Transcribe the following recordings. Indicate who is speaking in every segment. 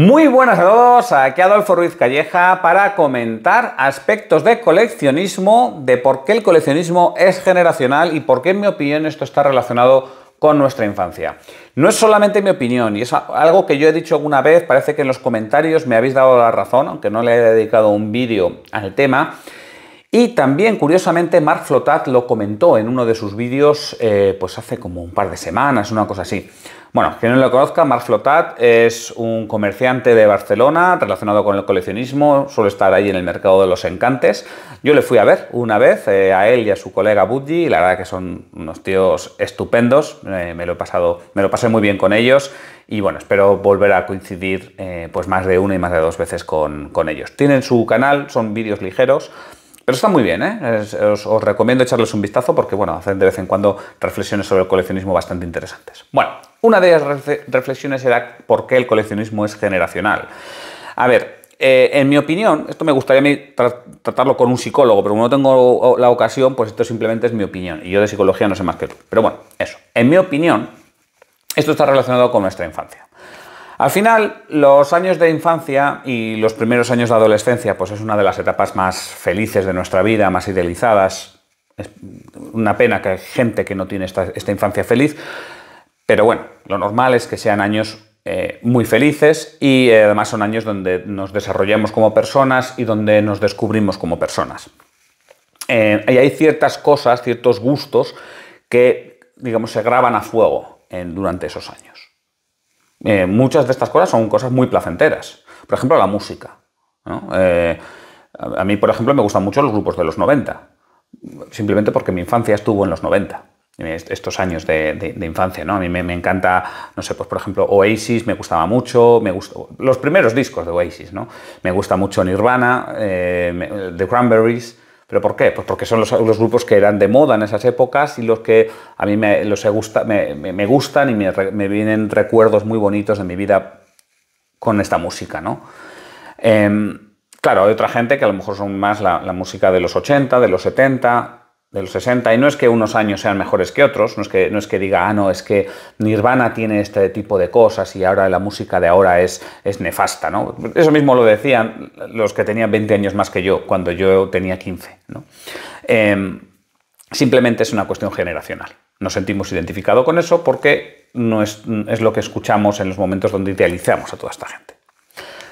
Speaker 1: Muy buenas a todos, aquí Adolfo Ruiz Calleja para comentar aspectos de coleccionismo, de por qué el coleccionismo es generacional y por qué en mi opinión esto está relacionado con nuestra infancia. No es solamente mi opinión y es algo que yo he dicho alguna vez, parece que en los comentarios me habéis dado la razón, aunque no le he dedicado un vídeo al tema. Y también, curiosamente, Marc Flotat lo comentó en uno de sus vídeos, eh, pues hace como un par de semanas, una cosa así. Bueno, quien no lo conozca, Marc Flotat es un comerciante de Barcelona relacionado con el coleccionismo, suele estar ahí en el mercado de los encantes. Yo le fui a ver una vez, eh, a él y a su colega Budgi, la verdad que son unos tíos estupendos, eh, me, lo he pasado, me lo pasé muy bien con ellos y bueno, espero volver a coincidir eh, pues más de una y más de dos veces con, con ellos. Tienen su canal, son vídeos ligeros, pero está muy bien, ¿eh? os, recomiendo echarles un vistazo porque, bueno, hacen de vez en cuando reflexiones sobre el coleccionismo bastante interesantes. Bueno, una de las reflexiones era por qué el coleccionismo es generacional. A ver, eh, en mi opinión, esto me gustaría a mí tratarlo con un psicólogo, pero como no tengo la ocasión, pues esto simplemente es mi opinión. Y yo de psicología no sé más que tú. Pero bueno, eso. En mi opinión, esto está relacionado con nuestra infancia. Al final, los años de infancia y los primeros años de adolescencia, pues es una de las etapas más felices de nuestra vida, más idealizadas. Es una pena que hay gente que no tiene esta, infancia feliz, pero bueno, lo normal es que sean años eh, muy felices y eh, además son años donde nos desarrollamos como personas y donde nos descubrimos como personas. Eh, y hay ciertas cosas, ciertos gustos que, digamos, se graban a fuego durante esos años. Eh, muchas de estas cosas son cosas muy placenteras. Por ejemplo, la música. Eh, a mí, por ejemplo, me gustan mucho los grupos de los 90, simplemente porque mi infancia estuvo en los 90 estos años de, infancia, ¿no? A mí me, encanta, no sé, pues por ejemplo Oasis me gustaba mucho, me los primeros discos de Oasis, ¿no? Me gusta mucho Nirvana, eh, The Cranberries, ¿Pero por qué? Pues porque son los, grupos que eran de moda en esas épocas y los que a mí me, los gustan y me, vienen recuerdos muy bonitos de mi vida con esta música, ¿no? Em, claro, hay otra gente que a lo mejor son más la, la música de los 80, de los 70, de los 60, y no es que unos años sean mejores que otros, no es que, no es que diga, ah, no, es que Nirvana tiene este tipo de cosas y ahora la música de ahora es, es nefasta, ¿no? Eso mismo lo decían los que tenían 20 años más que yo cuando yo tenía 15, ¿no? Em, simplemente es una cuestión generacional. Nos sentimos identificados con eso porque no es, es lo que escuchamos en los momentos donde idealizamos a toda esta gente.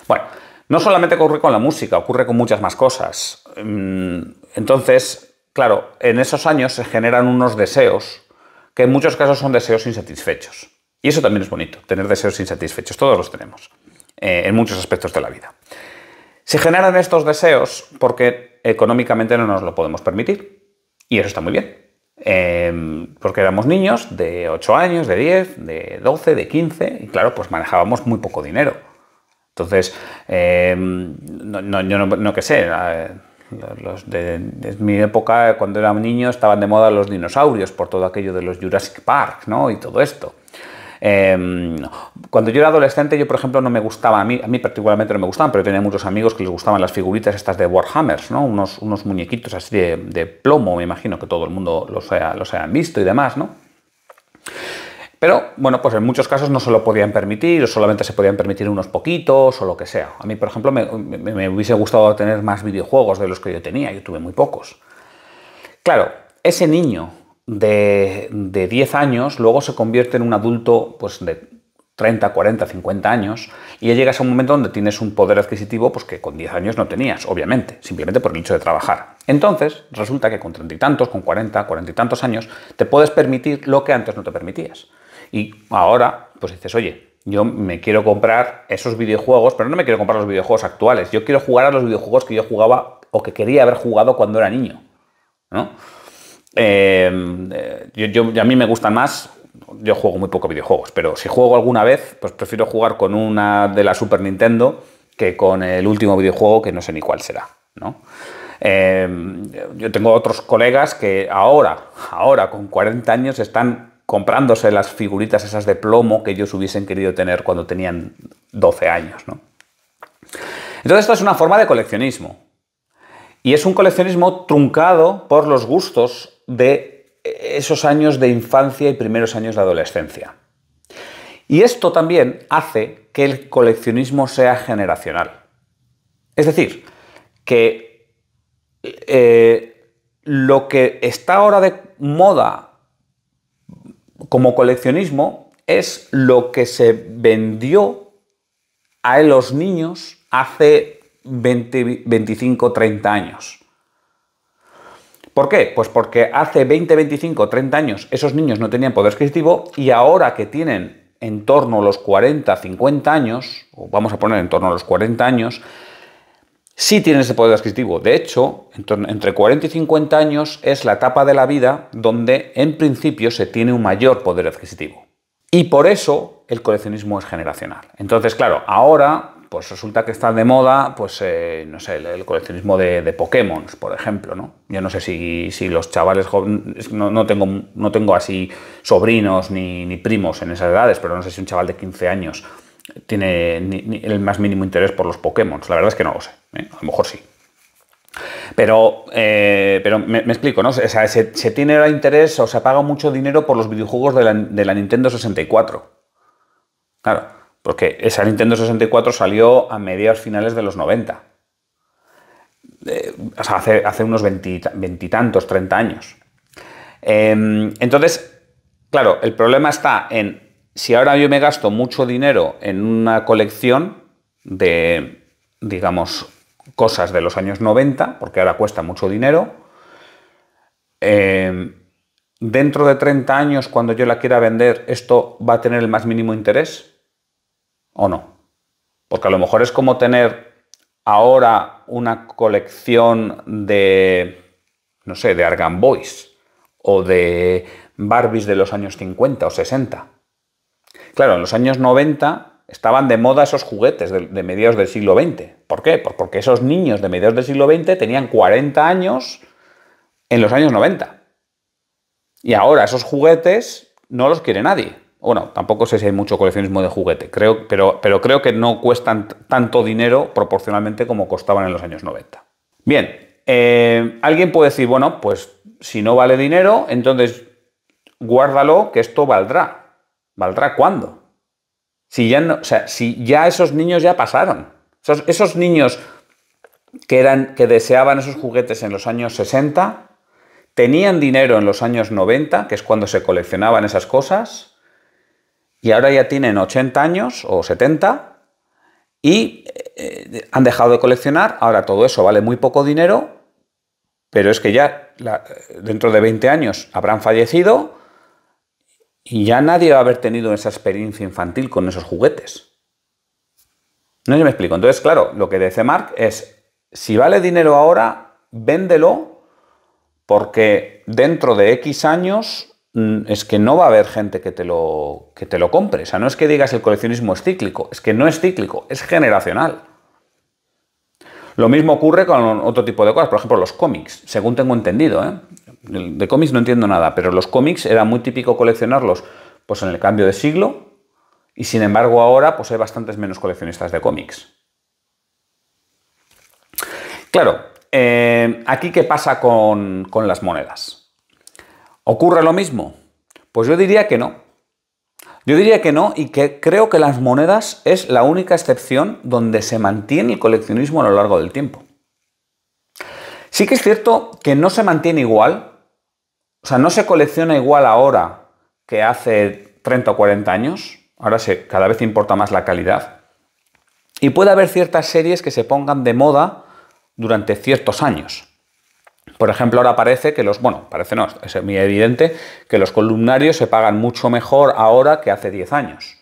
Speaker 1: Bueno, no solamente ocurre con la música, ocurre con muchas más cosas. Em, entonces, claro, en esos años se generan unos deseos que en muchos casos son deseos insatisfechos. Y eso también es bonito, tener deseos insatisfechos, todos los tenemos, eh, en muchos aspectos de la vida. Se generan estos deseos porque económicamente no nos lo podemos permitir. Y eso está muy bien. Em, porque éramos niños de 8 años, de 10, de 12, de 15, y claro, pues manejábamos muy poco dinero. Entonces, em, no, yo no, qué sé, eh, los de, mi época, eh, cuando era niño, estaban de moda los dinosaurios por todo aquello de los Jurassic Park ¿no? y todo esto. Em, cuando yo era adolescente, yo, por ejemplo, no me gustaba, a mí, a mí particularmente no me gustaban, pero tenía muchos amigos que les gustaban las figuritas estas de Warhammers, ¿no? unos, unos muñequitos así de, plomo, me imagino que todo el mundo los haya, visto y demás, ¿no? Pero bueno, pues en muchos casos no se lo podían permitir, o solamente se podían permitir unos poquitos, o lo que sea. A mí, por ejemplo, me, hubiese gustado tener más videojuegos de los que yo tenía, yo tuve muy pocos. Claro, ese niño de, 10 años luego se convierte en un adulto pues, de 30, 40, 50 años, y ya llegas a un momento donde tienes un poder adquisitivo pues, que con 10 años no tenías, obviamente, simplemente por el hecho de trabajar. Entonces, resulta que con 30 y tantos, con 40, 40 y tantos años, te puedes permitir lo que antes no te permitías. Y ahora, pues dices, oye, yo me quiero comprar esos videojuegos, pero no me quiero comprar los videojuegos actuales. Yo quiero jugar a los videojuegos que yo jugaba o que quería haber jugado cuando era niño. ¿no? Em, eh, yo, a mí me gustan más. Yo juego muy poco videojuegos, pero si juego alguna vez, pues prefiero jugar con una de la Super Nintendo que con el último videojuego que no sé ni cuál será. ¿no? Em, yo tengo otros colegas que ahora, ahora con 40 años, están comprándose las figuritas esas de plomo que ellos hubiesen querido tener cuando tenían 12 años. ¿no? Entonces esto es una forma de coleccionismo. Y es un coleccionismo truncado por los gustos de esos años de infancia y primeros años de adolescencia. Y esto también hace que el coleccionismo sea generacional. Es decir, que eh, lo que está ahora de moda como coleccionismo es lo que se vendió a los niños hace 20, 25, 30 años. ¿Por qué? Pues porque hace 20, 25, 30 años esos niños no tenían poder adquisitivo y ahora que tienen en torno a los 40, 50 años, o vamos a poner en torno a los 40 años, sí tiene ese poder adquisitivo. De hecho, entre 40 y 50 años es la etapa de la vida donde en principio se tiene un mayor poder adquisitivo. Y por eso el coleccionismo es generacional. Entonces, claro, ahora pues resulta que está de moda, pues, eh, no sé, el, coleccionismo de, Pokémon, por ejemplo, ¿no? Yo no sé si, los chavales no, tengo, no tengo así sobrinos ni, ni primos en esas edades, pero no sé si un chaval de 15 años tiene el más mínimo interés por los Pokémon. La verdad es que no lo sé. ¿eh? A lo mejor sí. Pero, eh, pero me, explico, ¿no? O sea, se, tiene el interés o se paga mucho dinero por los videojuegos de la, Nintendo 64. Claro, porque esa Nintendo 64 salió a mediados finales de los 90. Eh, o sea, hace, unos veintitantos, 30 años. Em, entonces, claro, el problema está en si ahora yo me gasto mucho dinero en una colección de, digamos, cosas de los años 90, porque ahora cuesta mucho dinero, eh, dentro de 30 años, cuando yo la quiera vender, ¿esto va a tener el más mínimo interés? ¿O no? Porque a lo mejor es como tener ahora una colección de, no sé, de Argan Boys o de Barbies de los años 50 o 60. Claro, en los años 90 estaban de moda esos juguetes de, mediados del siglo XX. ¿Por qué? Pues porque esos niños de mediados del siglo XX tenían 40 años en los años 90. Y ahora esos juguetes no los quiere nadie. Bueno, tampoco sé si hay mucho coleccionismo de juguete, creo, pero, pero creo que no cuestan tanto dinero proporcionalmente como costaban en los años 90. Bien, eh, alguien puede decir, bueno, pues si no vale dinero, entonces guárdalo, que esto valdrá. ¿Valdrá cuándo? Si ya, si ya esos niños ya pasaron. Esos, niños que, eran, que deseaban esos juguetes en los años 60, tenían dinero en los años 90, que es cuando se coleccionaban esas cosas, y ahora ya tienen 80 años o 70 y eh, eh, han dejado de coleccionar, ahora todo eso vale muy poco dinero, pero es que ya dentro de 20 años habrán fallecido y ya nadie va a haber tenido esa experiencia infantil con esos juguetes. No sé me explico. Entonces, claro, lo que dice Mark es, si vale dinero ahora, véndelo porque dentro de X años mm, es que no va a haber gente que te, lo, que te lo compre. O sea, no es que digas el coleccionismo es cíclico, es que no es cíclico, es generacional. Lo mismo ocurre con otro tipo de cosas, por ejemplo, los cómics, según tengo entendido. ¿eh? de cómics no entiendo nada, pero los cómics era muy típico coleccionarlos pues en el cambio de siglo y sin embargo ahora pues hay bastantes menos coleccionistas de cómics. Claro, eh, aquí qué pasa con, con las monedas. ¿Ocurre lo mismo? Pues yo diría que no. Yo diría que no y que creo que las monedas es la única excepción donde se mantiene el coleccionismo a lo largo del tiempo. Sí que es cierto que no se mantiene igual o sea, no se colecciona igual ahora que hace 30 o 40 años. Ahora cada vez importa más la calidad. Y puede haber ciertas series que se pongan de moda durante ciertos años. Por ejemplo, ahora parece que los, bueno, parece no, es muy evidente que los columnarios se pagan mucho mejor ahora que hace 10 años.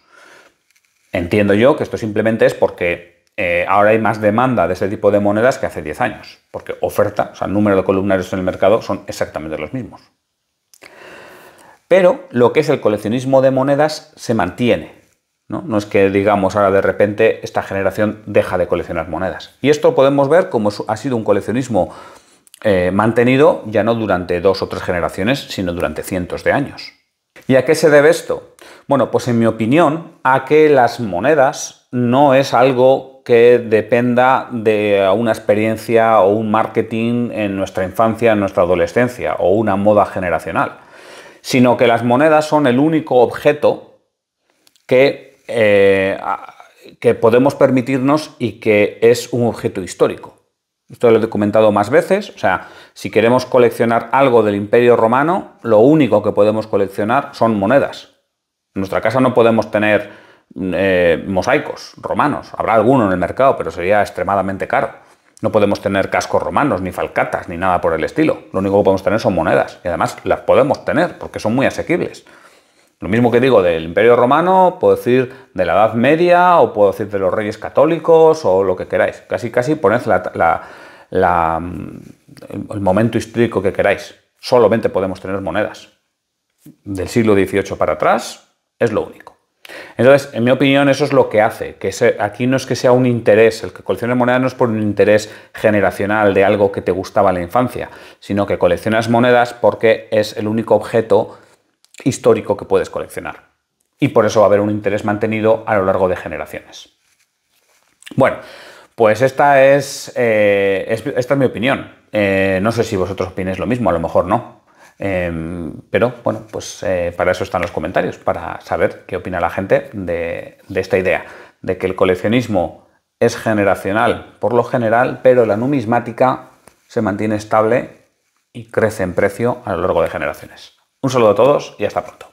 Speaker 1: Entiendo yo que esto simplemente es porque eh, ahora hay más demanda de ese tipo de monedas que hace 10 años, porque oferta, o sea, el número de columnarios en el mercado son exactamente los mismos. Pero lo que es el coleccionismo de monedas se mantiene. ¿no? es que digamos ahora de repente esta generación deja de coleccionar monedas. Y esto podemos ver como ha sido un coleccionismo eh, mantenido ya no durante dos o tres generaciones, sino durante cientos de años. ¿Y a qué se debe esto? Bueno, pues en mi opinión, a que las monedas no es algo que dependa de una experiencia o un marketing en nuestra infancia, en nuestra adolescencia o una moda generacional sino que las monedas son el único objeto que, eh, que podemos permitirnos y que es un objeto histórico. Esto lo he documentado más veces, o sea, si queremos coleccionar algo del Imperio Romano, lo único que podemos coleccionar son monedas. En nuestra casa no podemos tener eh, mosaicos romanos, habrá alguno en el mercado, pero sería extremadamente caro. No podemos tener cascos romanos, ni falcatas, ni nada por el estilo. Lo único que podemos tener son monedas. Y además las podemos tener porque son muy asequibles. Lo mismo que digo del Imperio Romano, puedo decir de la Edad Media, o puedo decir de los Reyes Católicos, o lo que queráis. Casi, casi poned el momento histórico que queráis. Solamente podemos tener monedas. Del siglo XVIII para atrás es lo único. Entonces, en mi opinión, eso es lo que hace, que aquí no es que sea un interés, el que coleccionas monedas no es por un interés generacional de algo que te gustaba en la infancia, sino que coleccionas monedas porque es el único objeto histórico que puedes coleccionar. Y por eso va a haber un interés mantenido a lo largo de generaciones. Bueno, pues esta es, eh, esta mi opinión. Eh, no sé si vosotros opinéis lo mismo, a lo mejor no. Em, pero bueno, pues eh, para eso están los comentarios, para saber qué opina la gente de, esta idea, de que el coleccionismo es generacional por lo general, pero la numismática se mantiene estable y crece en precio a lo largo de generaciones. Un saludo a todos y hasta pronto.